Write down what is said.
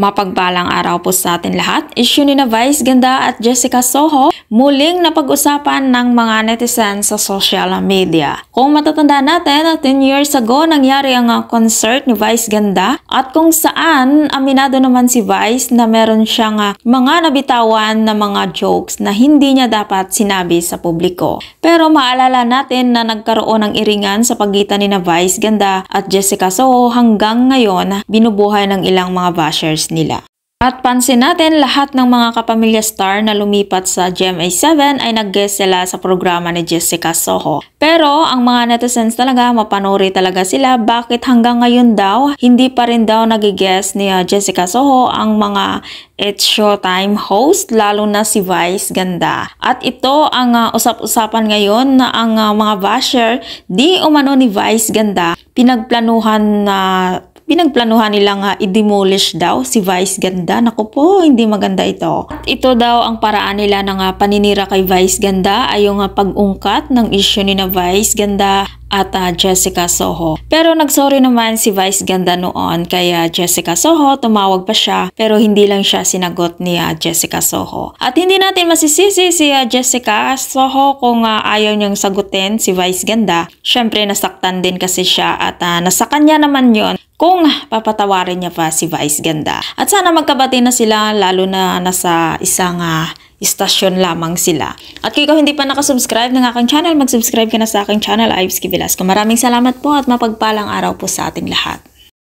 Mapagpalang araw po sa atin lahat. Issue ni na Vice Ganda at Jessica Soho muling napag-usapan ng mga netizen sa social media. Kung matatanda natin, 10 years ago nangyari ang ah, concert ni Vice Ganda at kung saan aminado naman si Vice na meron siyang ah, mga nabitawan na mga jokes na hindi niya dapat sinabi sa publiko. Pero maalala natin na nagkaroon ng iringan sa pagitan ni na Vice Ganda at Jessica Soho hanggang ngayon binubuhay ng ilang mga bashers nila. At pansin natin lahat ng mga kapamilya star na lumipat sa GMA7 ay nag-guest sila sa programa ni Jessica Soho. Pero ang mga netizens talaga mapanuri talaga sila bakit hanggang ngayon daw hindi pa rin daw nag-guest ni ah, Jessica Soho ang mga It's Showtime host lalo na si Vice Ganda. At ito ang uh, usap-usapan ngayon na ang uh, mga basher di umano ni Vice Ganda pinagplanuhan na uh, pinagplanuhan nilang uh, i-demolish daw si Vice Ganda. Nako po, hindi maganda ito. At ito daw ang paraan nila na uh, paninira kay Vice Ganda ay yung pag-ungkat ng issue ni na Vice Ganda at uh, Jessica Soho. Pero nagsorry naman si Vice Ganda noon kaya Jessica Soho tumawag pa siya pero hindi lang siya sinagot ni uh, Jessica Soho. At hindi natin masisisi si uh, Jessica Soho kung uh, ayaw niyang sagutin si Vice Ganda. Siyempre nasaktan din kasi siya at uh, nasa kanya naman yon kung papatawarin niya pa si Vice Ganda. At sana magkabati na sila lalo na nasa isang uh, istasyon lamang sila. At kung ikaw hindi pa nakasubscribe ng aking channel, mag-subscribe ka na sa aking channel, Ives K. Velasco. Maraming salamat po at mapagpalang araw po sa ating lahat.